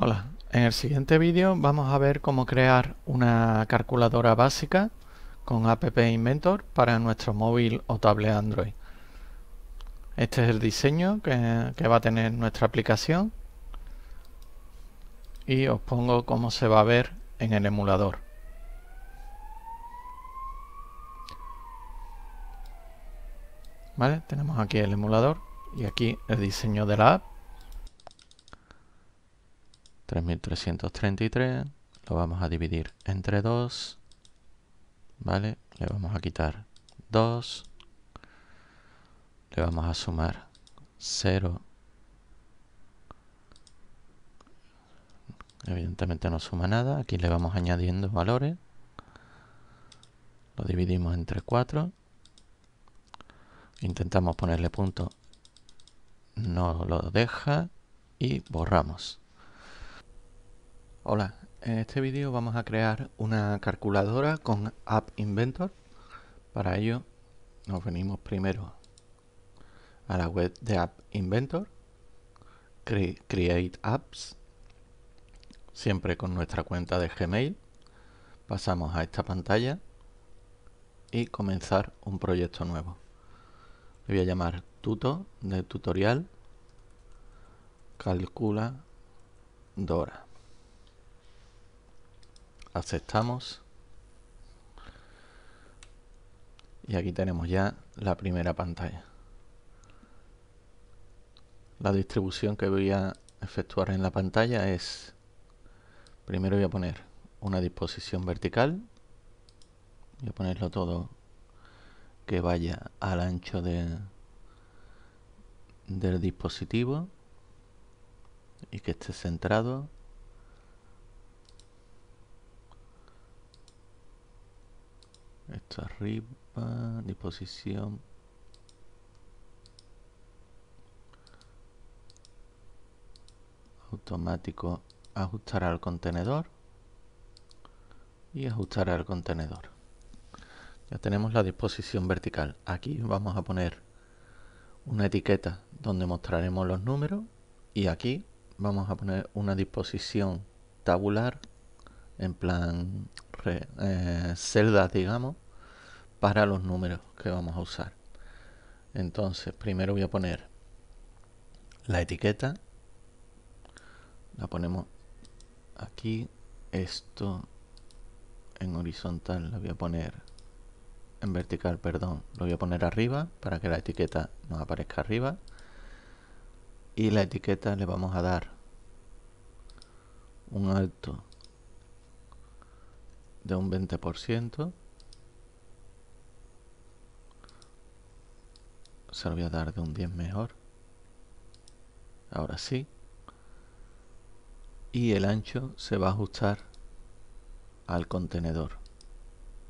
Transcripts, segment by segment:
Hola, en el siguiente vídeo vamos a ver cómo crear una calculadora básica con App Inventor para nuestro móvil o tablet Android. Este es el diseño que, va a tener nuestra aplicación y os pongo cómo se va a ver en el emulador. Tenemos aquí el emulador y aquí el diseño de la app. 3333 lo vamos a dividir entre 2, ¿vale? Le vamos a quitar 2, le vamos a sumar 0, evidentemente no suma nada, aquí le vamos añadiendo valores, lo dividimos entre 4, intentamos ponerle punto, no lo deja y borramos. Hola, en este vídeo vamos a crear una calculadora con App Inventor. Para ello nos venimos primero a la web de App Inventor, Create Apps, siempre con nuestra cuenta de Gmail. Pasamos a esta pantalla y comenzar un proyecto nuevo. Le voy a llamar Tuto de tutorial calculadora aceptamos y aquí tenemos ya la primera pantalla la distribución que voy a efectuar en la pantalla es primero voy a poner una disposición vertical voy a ponerlo todo que vaya al ancho de, del dispositivo y que esté centrado esto arriba disposición automático ajustar al contenedor y ajustar al contenedor ya tenemos la disposición vertical aquí vamos a poner una etiqueta donde mostraremos los números y aquí vamos a poner una disposición tabular en plan eh, celdas, digamos, para los números que vamos a usar. Entonces, primero voy a poner la etiqueta. La ponemos aquí. Esto en horizontal la voy a poner en vertical, perdón, lo voy a poner arriba para que la etiqueta nos aparezca arriba. Y la etiqueta le vamos a dar un alto de un 20%. Se lo voy a dar de un 10 mejor. Ahora sí. Y el ancho se va a ajustar al contenedor.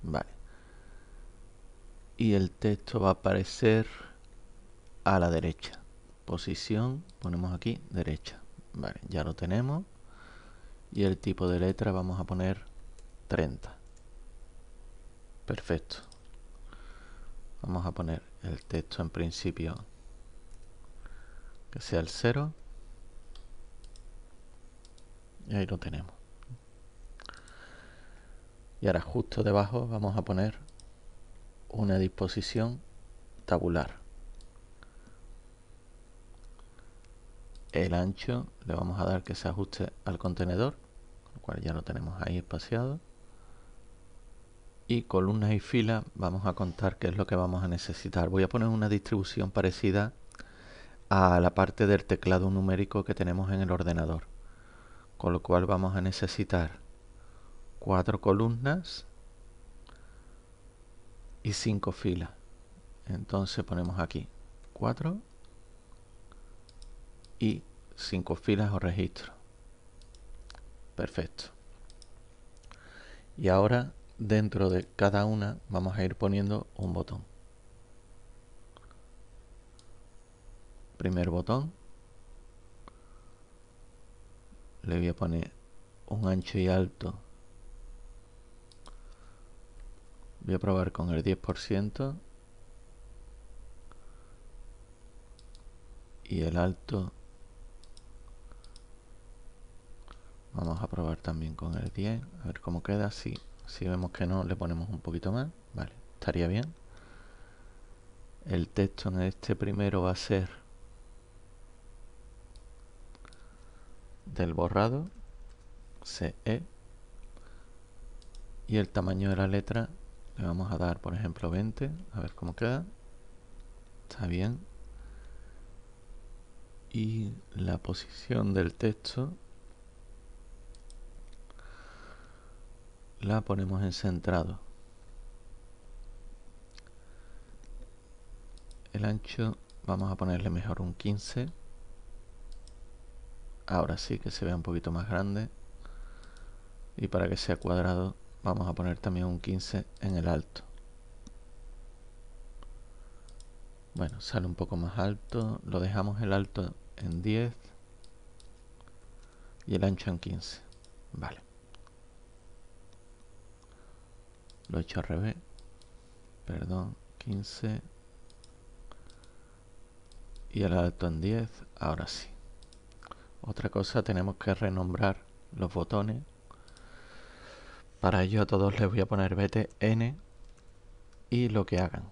Vale. Y el texto va a aparecer a la derecha. Posición, ponemos aquí, derecha. Vale, ya lo tenemos. Y el tipo de letra vamos a poner 30 perfecto vamos a poner el texto en principio que sea el 0 y ahí lo tenemos y ahora justo debajo vamos a poner una disposición tabular el ancho le vamos a dar que se ajuste al contenedor lo cual ya lo tenemos ahí espaciado y columnas y filas vamos a contar qué es lo que vamos a necesitar. Voy a poner una distribución parecida a la parte del teclado numérico que tenemos en el ordenador. Con lo cual vamos a necesitar cuatro columnas y cinco filas. Entonces ponemos aquí 4 y cinco filas o registro Perfecto. Y ahora dentro de cada una vamos a ir poniendo un botón. Primer botón. Le voy a poner un ancho y alto. Voy a probar con el 10%. Y el alto. Vamos a probar también con el 10. A ver cómo queda. Sí, si vemos que no, le ponemos un poquito más. Vale, estaría bien. El texto en este primero va a ser del borrado, CE. Y el tamaño de la letra le vamos a dar, por ejemplo, 20. A ver cómo queda. Está bien. Y la posición del texto la ponemos en centrado el ancho vamos a ponerle mejor un 15 ahora sí que se vea un poquito más grande y para que sea cuadrado vamos a poner también un 15 en el alto bueno, sale un poco más alto lo dejamos el alto en 10 y el ancho en 15 vale Lo he hecho al revés. Perdón, 15. Y el alto en 10. Ahora sí. Otra cosa, tenemos que renombrar los botones. Para ello a todos les voy a poner btn y lo que hagan.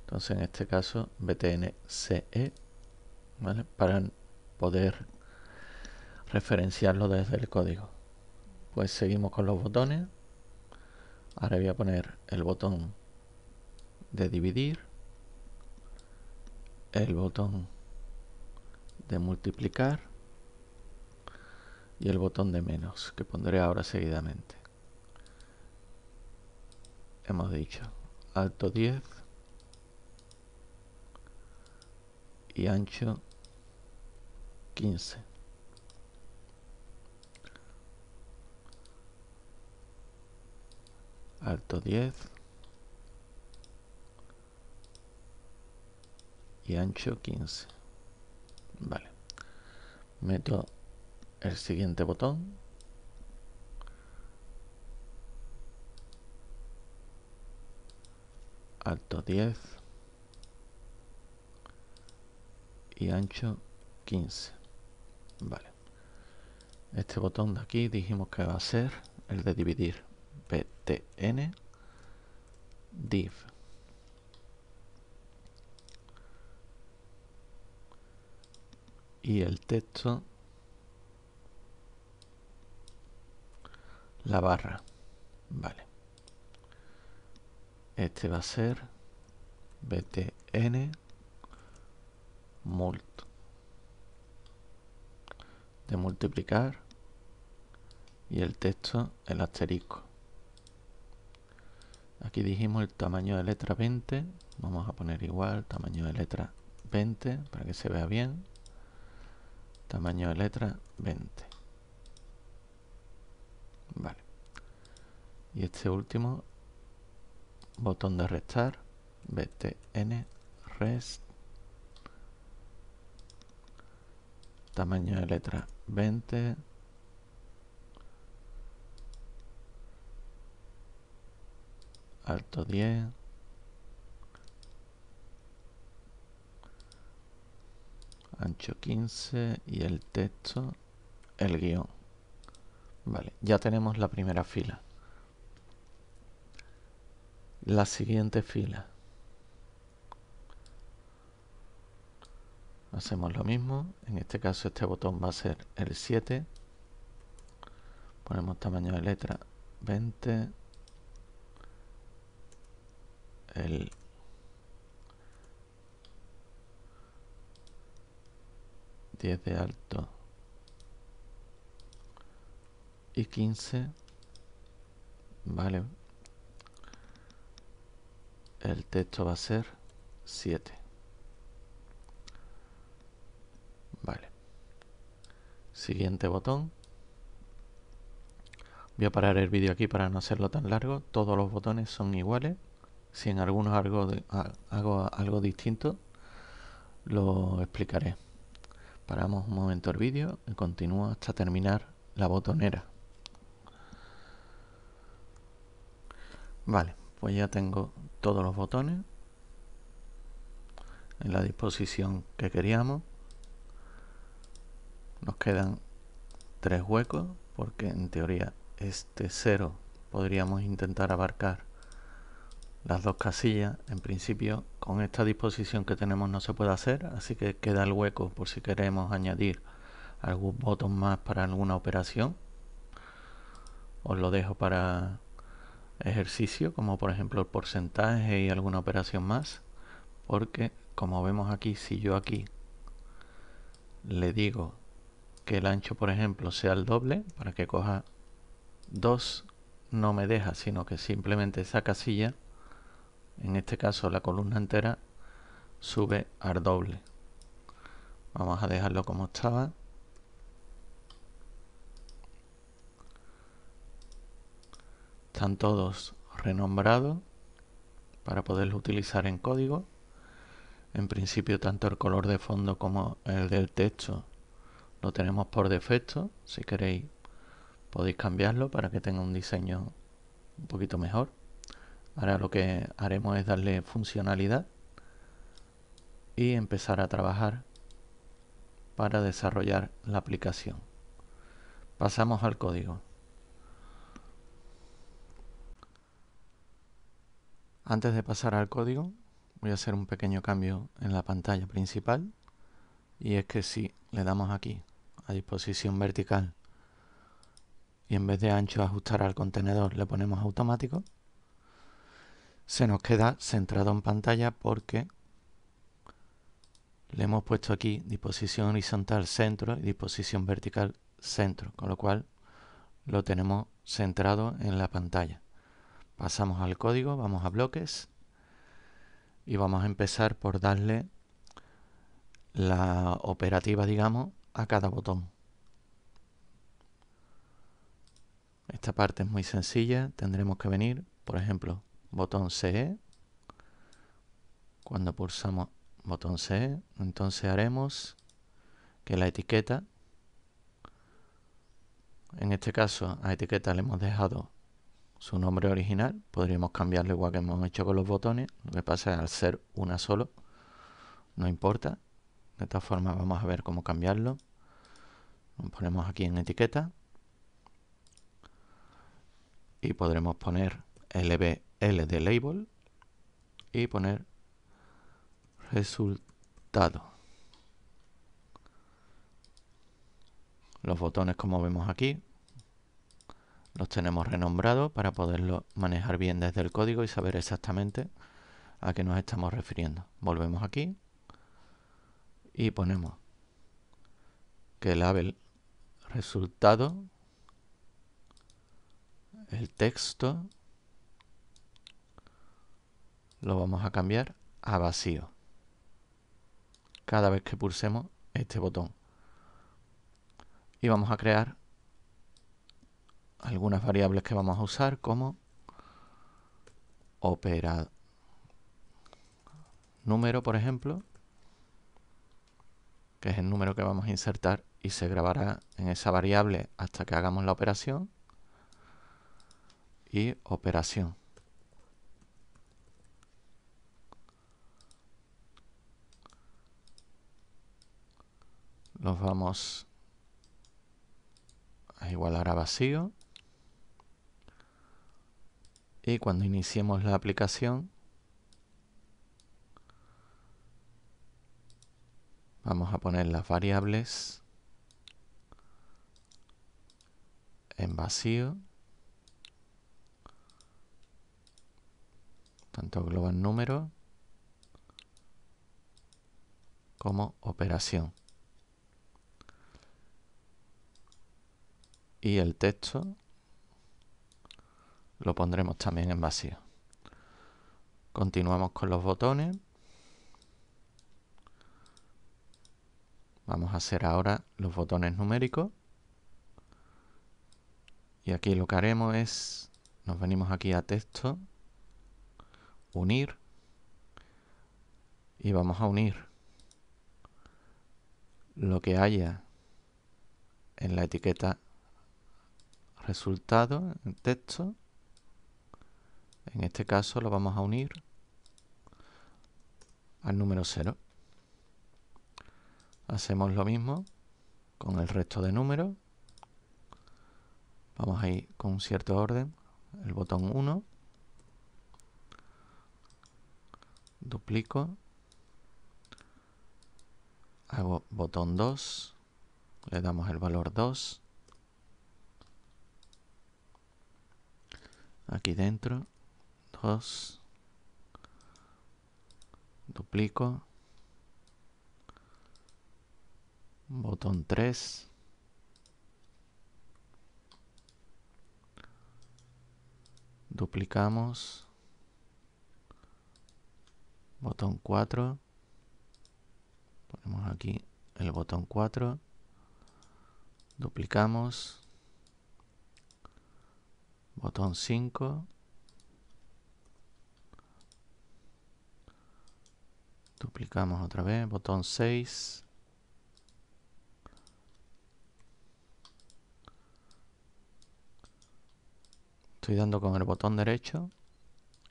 Entonces en este caso btnce Para poder referenciarlo desde el código. Pues seguimos con los botones. Ahora voy a poner el botón de dividir, el botón de multiplicar y el botón de menos que pondré ahora seguidamente. Hemos dicho alto 10 y ancho 15. alto 10 y ancho 15 vale meto el siguiente botón alto 10 y ancho 15 vale este botón de aquí dijimos que va a ser el de dividir tn div y el texto la barra vale este va a ser btn mult de multiplicar y el texto el asterisco Aquí dijimos el tamaño de letra 20. Vamos a poner igual, tamaño de letra 20, para que se vea bien. Tamaño de letra 20. Vale. Y este último, botón de restar, btn rest. Tamaño de letra 20. alto 10 ancho 15 y el texto el guión vale ya tenemos la primera fila la siguiente fila hacemos lo mismo en este caso este botón va a ser el 7 ponemos tamaño de letra 20 el diez de alto y 15 vale el texto va a ser 7 vale siguiente botón voy a parar el vídeo aquí para no hacerlo tan largo todos los botones son iguales si en algunos hago algo distinto, lo explicaré. Paramos un momento el vídeo y continúo hasta terminar la botonera. Vale, pues ya tengo todos los botones en la disposición que queríamos. Nos quedan tres huecos porque en teoría este cero podríamos intentar abarcar las dos casillas. En principio con esta disposición que tenemos no se puede hacer, así que queda el hueco por si queremos añadir algún botón más para alguna operación. Os lo dejo para ejercicio, como por ejemplo el porcentaje y alguna operación más, porque como vemos aquí, si yo aquí le digo que el ancho por ejemplo sea el doble, para que coja 2, no me deja, sino que simplemente esa casilla en este caso la columna entera sube al doble. Vamos a dejarlo como estaba. Están todos renombrados para poderlo utilizar en código. En principio tanto el color de fondo como el del texto lo tenemos por defecto. Si queréis podéis cambiarlo para que tenga un diseño un poquito mejor. Ahora lo que haremos es darle funcionalidad y empezar a trabajar para desarrollar la aplicación. Pasamos al código. Antes de pasar al código, voy a hacer un pequeño cambio en la pantalla principal y es que si le damos aquí a disposición vertical y en vez de ancho ajustar al contenedor le ponemos automático se nos queda centrado en pantalla porque le hemos puesto aquí disposición horizontal centro y disposición vertical centro, con lo cual lo tenemos centrado en la pantalla. Pasamos al código, vamos a bloques y vamos a empezar por darle la operativa, digamos, a cada botón. Esta parte es muy sencilla, tendremos que venir, por ejemplo, botón C. Cuando pulsamos botón C, entonces haremos que la etiqueta, en este caso a etiqueta le hemos dejado su nombre original, podríamos cambiarlo igual que hemos hecho con los botones, lo que pasa es al ser una solo, no importa, de esta forma vamos a ver cómo cambiarlo, nos ponemos aquí en etiqueta y podremos poner lb L de label y poner resultado. Los botones como vemos aquí los tenemos renombrados para poderlo manejar bien desde el código y saber exactamente a qué nos estamos refiriendo. Volvemos aquí y ponemos que el label resultado, el texto lo vamos a cambiar a vacío cada vez que pulsemos este botón y vamos a crear algunas variables que vamos a usar como operado número por ejemplo que es el número que vamos a insertar y se grabará en esa variable hasta que hagamos la operación y operación los vamos a igualar a vacío. Y cuando iniciemos la aplicación, vamos a poner las variables en vacío. Tanto global número como operación. y el texto lo pondremos también en vacío. Continuamos con los botones. Vamos a hacer ahora los botones numéricos. Y aquí lo que haremos es, nos venimos aquí a texto, unir, y vamos a unir lo que haya en la etiqueta resultado, en texto. En este caso lo vamos a unir al número 0. Hacemos lo mismo con el resto de números. Vamos a ir con cierto orden. El botón 1. Duplico. Hago botón 2. Le damos el valor 2. aquí dentro, dos, duplico, botón 3, duplicamos, botón 4, ponemos aquí el botón 4, duplicamos, botón 5 duplicamos otra vez, botón 6 estoy dando con el botón derecho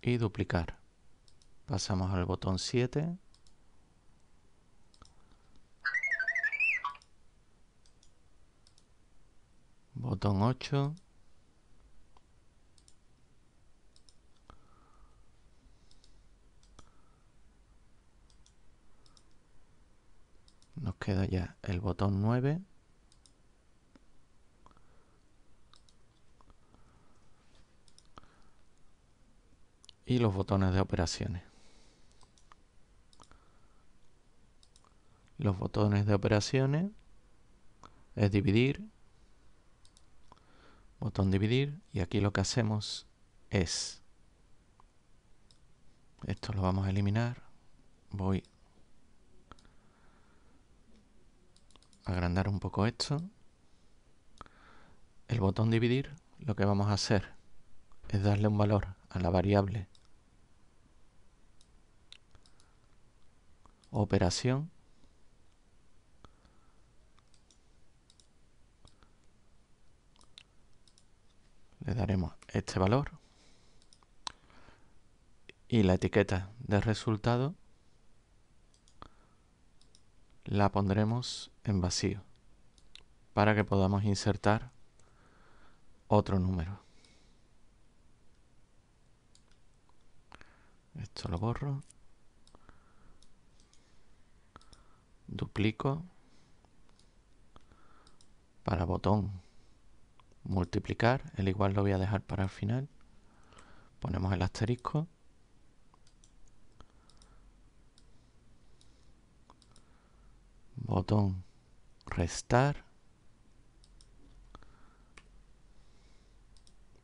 y duplicar pasamos al botón 7 botón 8 Nos queda ya el botón 9. Y los botones de operaciones. Los botones de operaciones es dividir, botón dividir, y aquí lo que hacemos es, esto lo vamos a eliminar, voy agrandar un poco esto. El botón dividir lo que vamos a hacer es darle un valor a la variable operación le daremos este valor y la etiqueta de resultado la pondremos en vacío para que podamos insertar otro número. Esto lo borro. Duplico para botón multiplicar. El igual lo voy a dejar para el final. Ponemos el asterisco. Botón restar.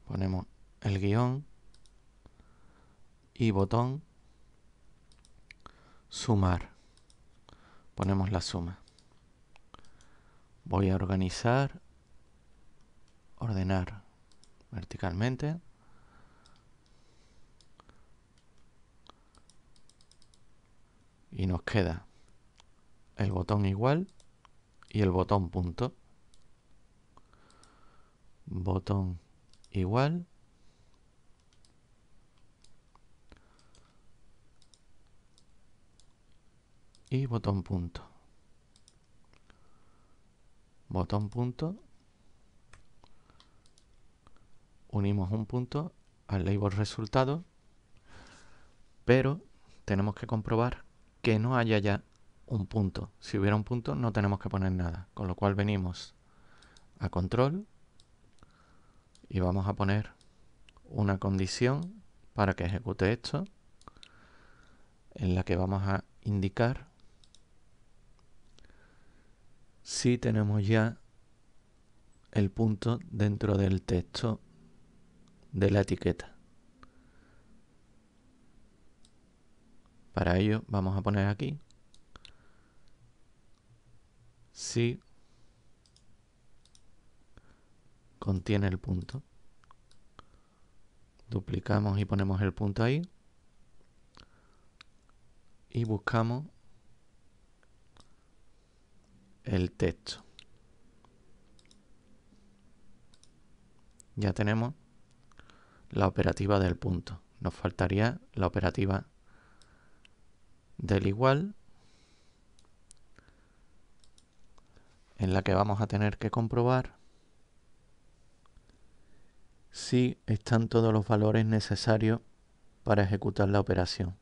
Ponemos el guión y botón sumar. Ponemos la suma. Voy a organizar, ordenar verticalmente. Y nos queda el botón igual y el botón punto. Botón igual. Y botón punto. Botón punto. Unimos un punto al label resultado, pero tenemos que comprobar que no haya ya un punto. Si hubiera un punto no tenemos que poner nada, con lo cual venimos a control y vamos a poner una condición para que ejecute esto en la que vamos a indicar si tenemos ya el punto dentro del texto de la etiqueta. Para ello vamos a poner aquí si contiene el punto. Duplicamos y ponemos el punto ahí. Y buscamos el texto. Ya tenemos la operativa del punto. Nos faltaría la operativa del igual en la que vamos a tener que comprobar si están todos los valores necesarios para ejecutar la operación.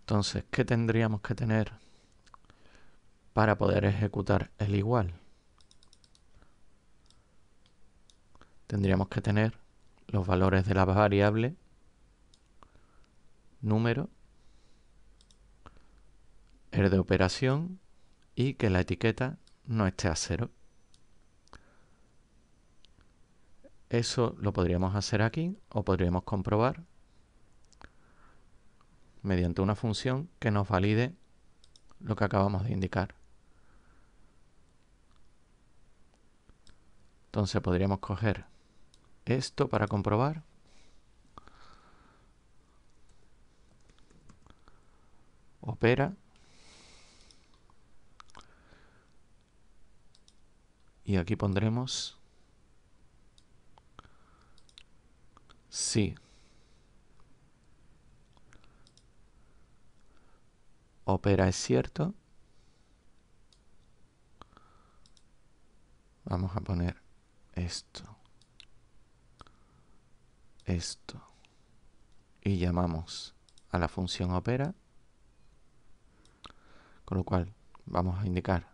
Entonces, ¿qué tendríamos que tener para poder ejecutar el igual? Tendríamos que tener los valores de la variable número el de operación y que la etiqueta no esté a cero. Eso lo podríamos hacer aquí o podríamos comprobar mediante una función que nos valide lo que acabamos de indicar. Entonces podríamos coger esto para comprobar. Opera. Y aquí pondremos... Sí. Opera es cierto. Vamos a poner esto. Esto. Y llamamos a la función opera. Con lo cual vamos a indicar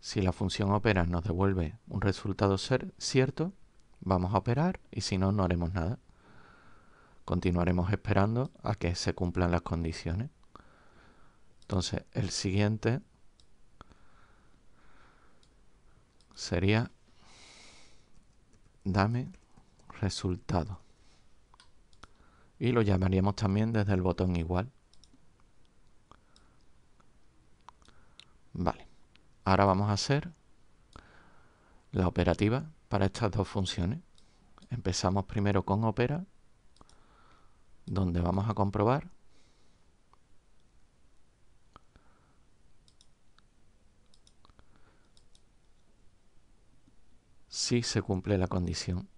si la función opera, nos devuelve un resultado ser cierto, vamos a operar y si no, no haremos nada. Continuaremos esperando a que se cumplan las condiciones. Entonces, el siguiente sería dame resultado. Y lo llamaríamos también desde el botón igual. Vale. Ahora vamos a hacer la operativa para estas dos funciones. Empezamos primero con opera, donde vamos a comprobar si se cumple la condición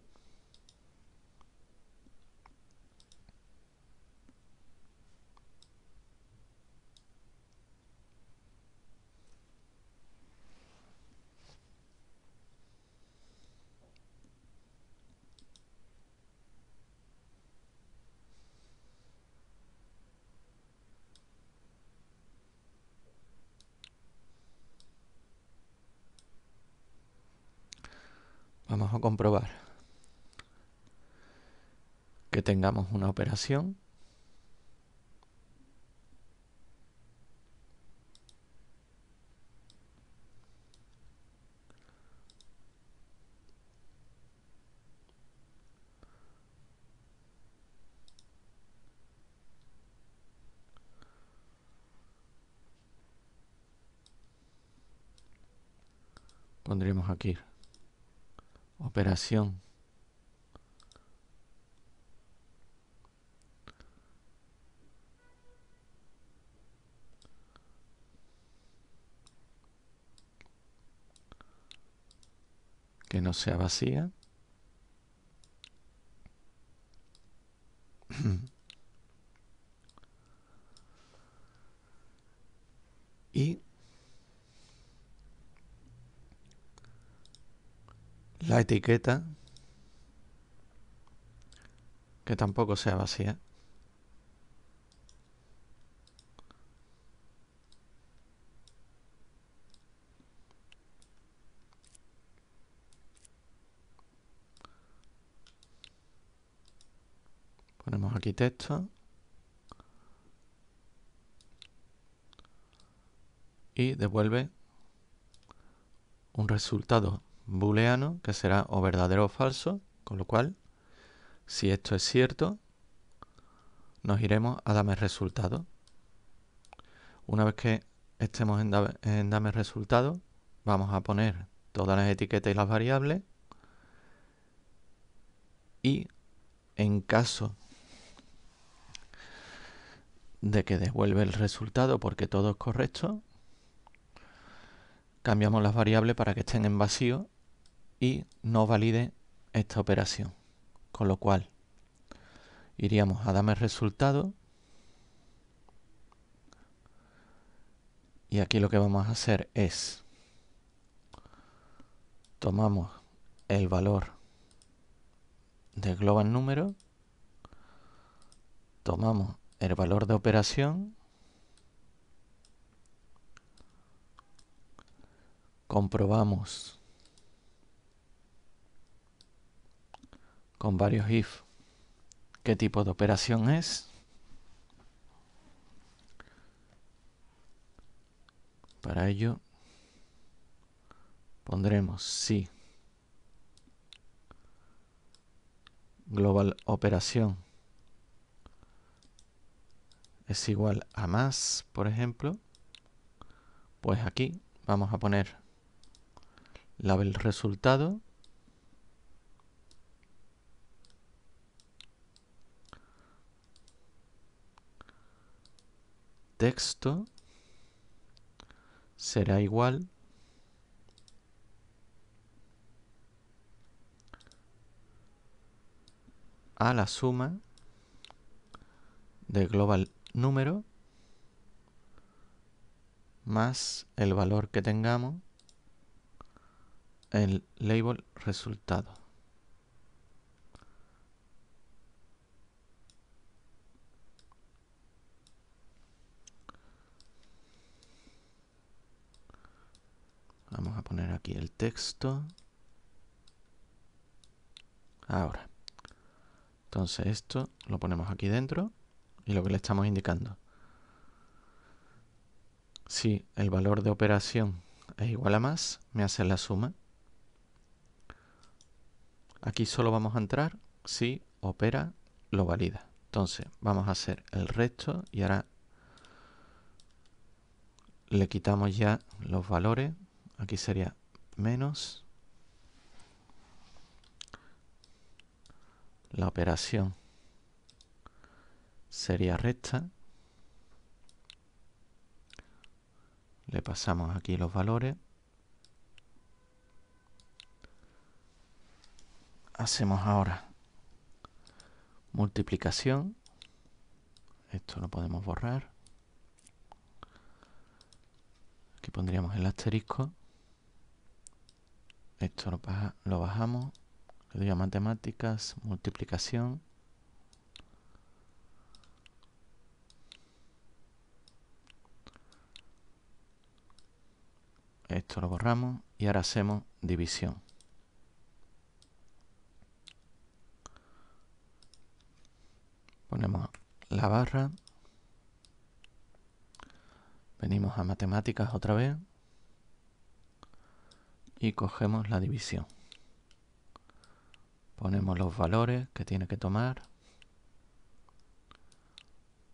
a comprobar que tengamos una operación pondremos aquí operación. que no sea vacía. y la etiqueta que tampoco sea vacía ponemos aquí texto y devuelve un resultado booleano que será o verdadero o falso, con lo cual, si esto es cierto, nos iremos a dame resultado. Una vez que estemos en dame, resultado, vamos a poner todas las etiquetas y las variables y en caso de que devuelva el resultado porque todo es correcto, cambiamos las variables para que estén en vacío y no valide esta operación. Con lo cual, iríamos a dame resultado. Y aquí lo que vamos a hacer es, tomamos el valor de global número, tomamos el valor de operación, comprobamos con varios if. ¿Qué tipo de operación es? Para ello pondremos si global operación es igual a más, por ejemplo, pues aquí vamos a poner label resultado texto será igual a la suma de global número más el valor que tengamos el label resultado. poner aquí el texto. Ahora. Entonces esto lo ponemos aquí dentro y lo que le estamos indicando. Si el valor de operación es igual a más, me hace la suma. Aquí solo vamos a entrar si opera lo valida. Entonces vamos a hacer el resto y ahora le quitamos ya los valores Aquí sería menos la operación sería recta. Le pasamos aquí los valores. Hacemos ahora multiplicación. Esto lo podemos borrar. Aquí pondríamos el asterisco. Esto lo, bajamos. Le doy a matemáticas, multiplicación. Esto lo borramos y ahora hacemos división. Ponemos la barra. Venimos a matemáticas otra vez y cogemos la división. Ponemos los valores que tiene que tomar.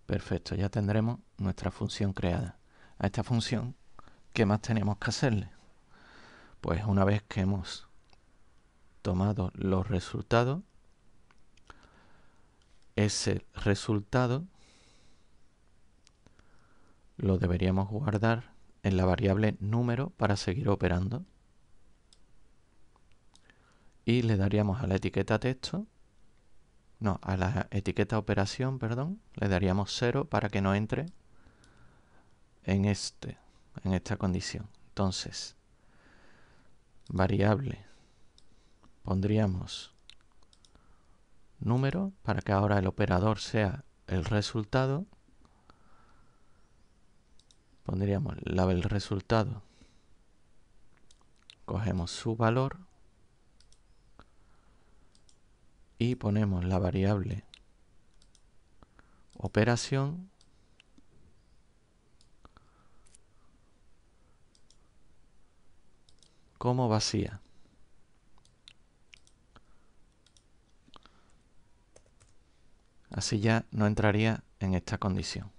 Perfecto, ya tendremos nuestra función creada. A esta función, ¿qué más tenemos que hacerle? Pues una vez que hemos tomado los resultados, ese resultado lo deberíamos guardar en la variable número para seguir operando y le daríamos a la etiqueta texto, no, a la etiqueta operación, perdón, le daríamos 0 para que no entre en, este, en esta condición. Entonces, variable, pondríamos número para que ahora el operador sea el resultado. Pondríamos label resultado. Cogemos su valor y ponemos la variable operación como vacía. Así ya no entraría en esta condición.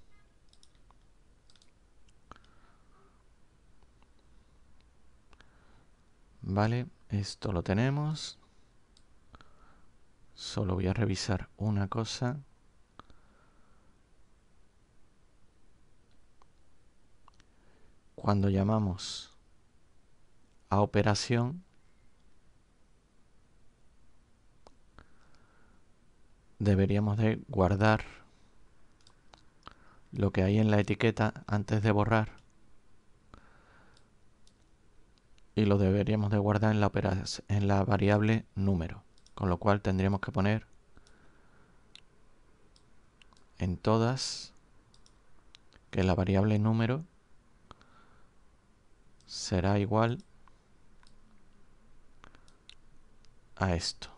Vale, esto lo tenemos. Solo voy a revisar una cosa. Cuando llamamos a operación, deberíamos de guardar lo que hay en la etiqueta antes de borrar y lo deberíamos de guardar en la, en la variable número. Con lo cual tendríamos que poner en todas que la variable número será igual a esto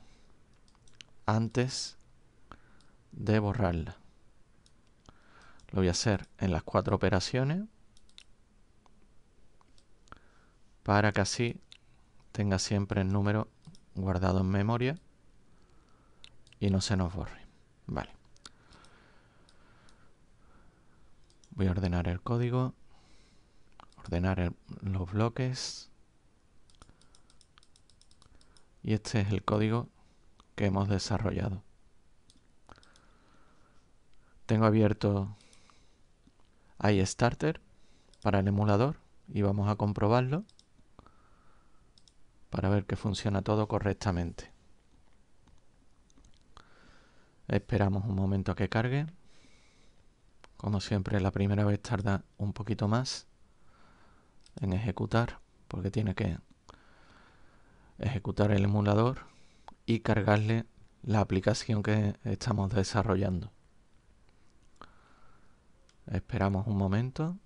antes de borrarla. Lo voy a hacer en las cuatro operaciones para que así tenga siempre el número guardado en memoria y no se nos borre. Vale. Voy a ordenar el código. Ordenar los bloques. Y este es el código que hemos desarrollado. Tengo abierto iStarter para el emulador y vamos a comprobarlo para ver que funciona todo correctamente. Esperamos un momento a que cargue. Como siempre, la primera vez tarda un poquito más en ejecutar, porque tiene que ejecutar el emulador y cargarle la aplicación que estamos desarrollando. Esperamos un momento.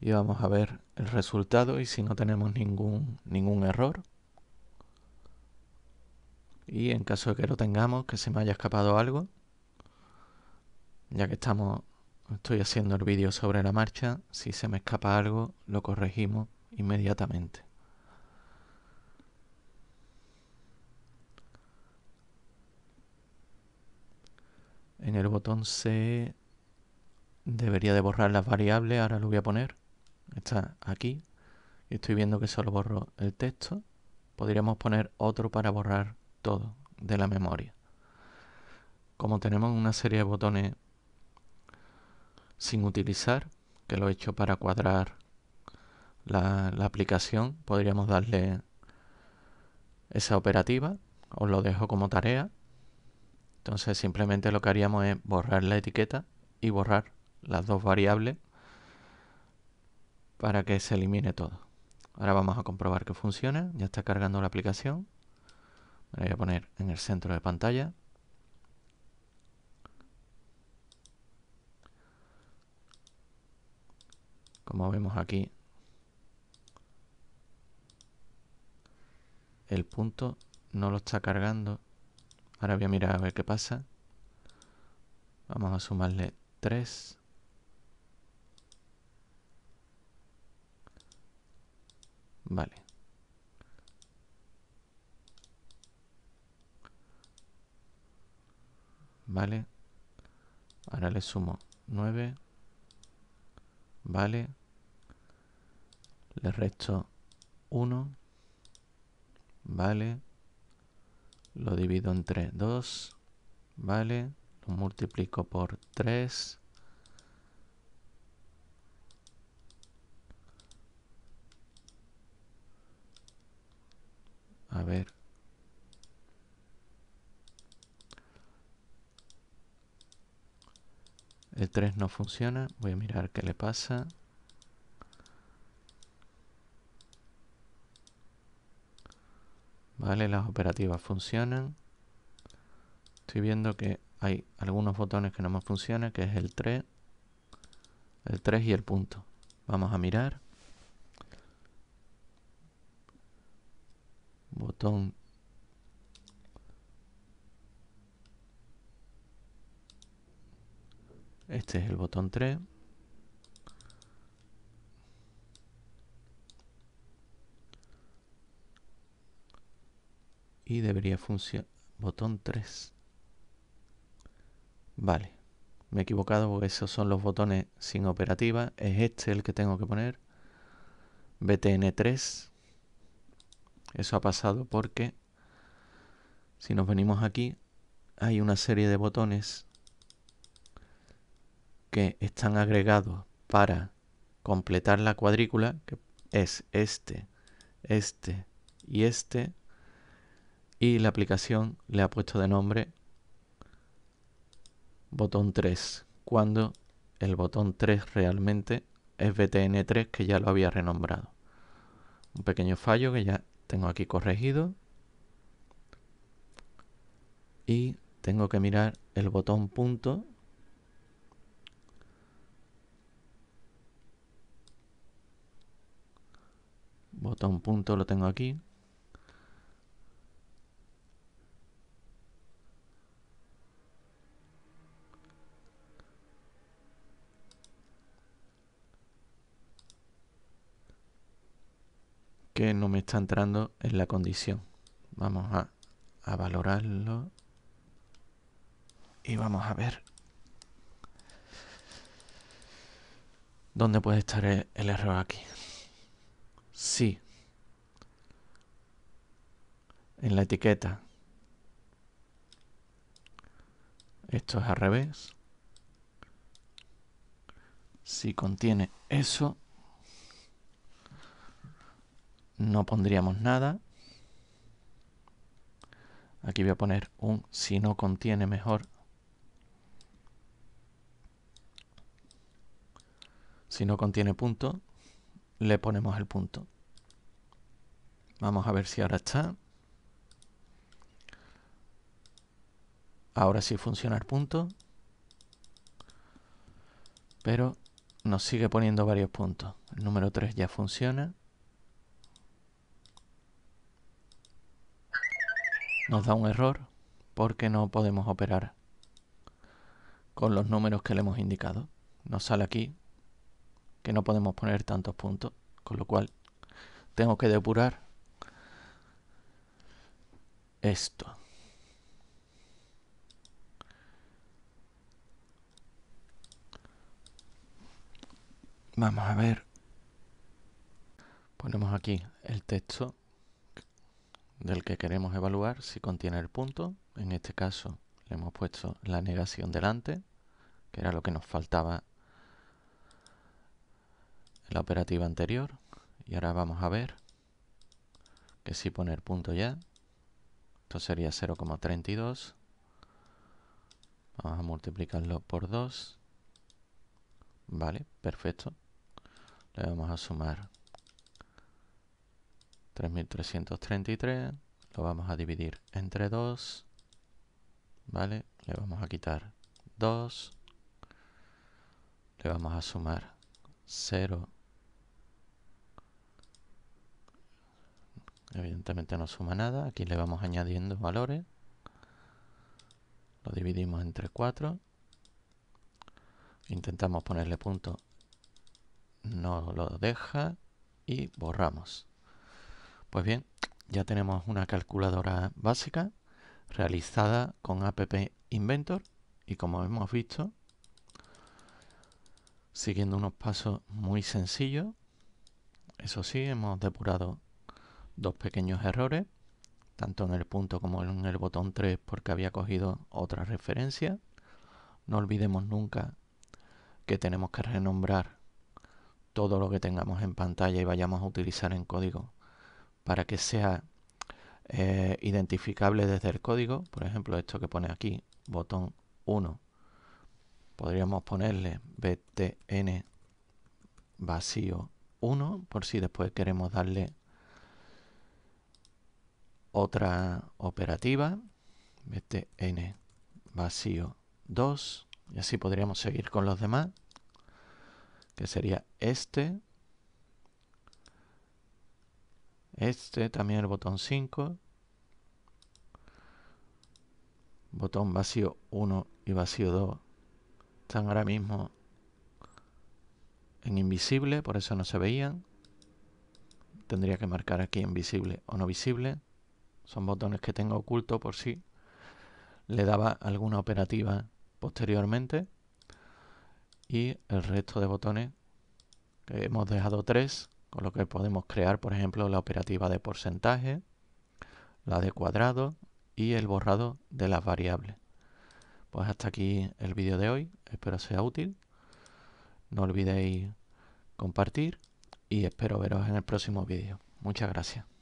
Y vamos a ver el resultado y si no tenemos ningún, ningún error, y en caso de que lo tengamos, que se me haya escapado algo, ya que estamos, estoy haciendo el vídeo sobre la marcha, si se me escapa algo, lo corregimos inmediatamente. En el botón C debería de borrar las variables, ahora lo voy a poner. Está aquí. y Estoy viendo que solo borro el texto. Podríamos poner otro para borrar todo de la memoria. Como tenemos una serie de botones sin utilizar, que lo he hecho para cuadrar la, la aplicación, podríamos darle esa operativa, os lo dejo como tarea. Entonces simplemente lo que haríamos es borrar la etiqueta y borrar las dos variables para que se elimine todo. Ahora vamos a comprobar que funciona, ya está cargando la aplicación voy a poner en el centro de pantalla. Como vemos aquí, el punto no lo está cargando. Ahora voy a mirar a ver qué pasa. Vamos a sumarle 3. Vale. Vale. Ahora le sumo 9. Vale. Le resto 1. Vale. Lo divido entre 2. Vale. Lo multiplico por 3. A ver. El 3 no funciona. Voy a mirar qué le pasa. Vale, las operativas funcionan. Estoy viendo que hay algunos botones que no me funcionan, que es el 3, el 3 y el punto. Vamos a mirar. Botón Este es el botón 3. Y debería funcionar. Botón 3. Vale. Me he equivocado porque esos son los botones sin operativa. Es este el que tengo que poner. BTN3. Eso ha pasado porque si nos venimos aquí hay una serie de botones que están agregados para completar la cuadrícula, que es este, este y este, y la aplicación le ha puesto de nombre botón 3, cuando el botón 3 realmente es BTN3 que ya lo había renombrado. Un pequeño fallo que ya tengo aquí corregido. Y tengo que mirar el botón punto Botón punto lo tengo aquí. que no me está entrando en la condición. Vamos a, valorarlo. Y vamos a ver dónde puede estar el error aquí. Sí. En la etiqueta. Esto es al revés. Si contiene eso, no pondríamos nada. Aquí voy a poner un si no contiene mejor. Si no contiene punto le ponemos el punto. Vamos a ver si ahora está. Ahora sí funciona el punto. Pero nos sigue poniendo varios puntos. El número 3 ya funciona. Nos da un error porque no podemos operar con los números que le hemos indicado. Nos sale aquí que no podemos poner tantos puntos, con lo cual tengo que depurar esto. Vamos a ver. Ponemos aquí el texto del que queremos evaluar si contiene el punto. En este caso le hemos puesto la negación delante, que era lo que nos faltaba la operativa anterior y ahora vamos a ver que si poner punto ya esto sería 0,32 vamos a multiplicarlo por 2 vale, perfecto le vamos a sumar 3333 lo vamos a dividir entre 2 vale, le vamos a quitar 2 le vamos a sumar 0 Evidentemente no suma nada. Aquí le vamos añadiendo valores. Lo dividimos entre 4. Intentamos ponerle punto. No lo deja. Y borramos. Pues bien, ya tenemos una calculadora básica realizada con App Inventor. Y como hemos visto, siguiendo unos pasos muy sencillos, eso sí, hemos depurado dos pequeños errores, tanto en el punto como en el botón 3 porque había cogido otra referencia. No olvidemos nunca que tenemos que renombrar todo lo que tengamos en pantalla y vayamos a utilizar en código para que sea eh, identificable desde el código. Por ejemplo, esto que pone aquí, botón 1, podríamos ponerle btn vacío 1 por si después queremos darle otra operativa, este n vacío 2, y así podríamos seguir con los demás, que sería este, este, también el botón 5, botón vacío 1 y vacío 2 están ahora mismo en invisible, por eso no se veían. Tendría que marcar aquí en visible o no visible son botones que tengo oculto por si le daba alguna operativa posteriormente y el resto de botones que hemos dejado tres con lo que podemos crear por ejemplo la operativa de porcentaje la de cuadrado y el borrado de las variables pues hasta aquí el vídeo de hoy espero sea útil no olvidéis compartir y espero veros en el próximo vídeo muchas gracias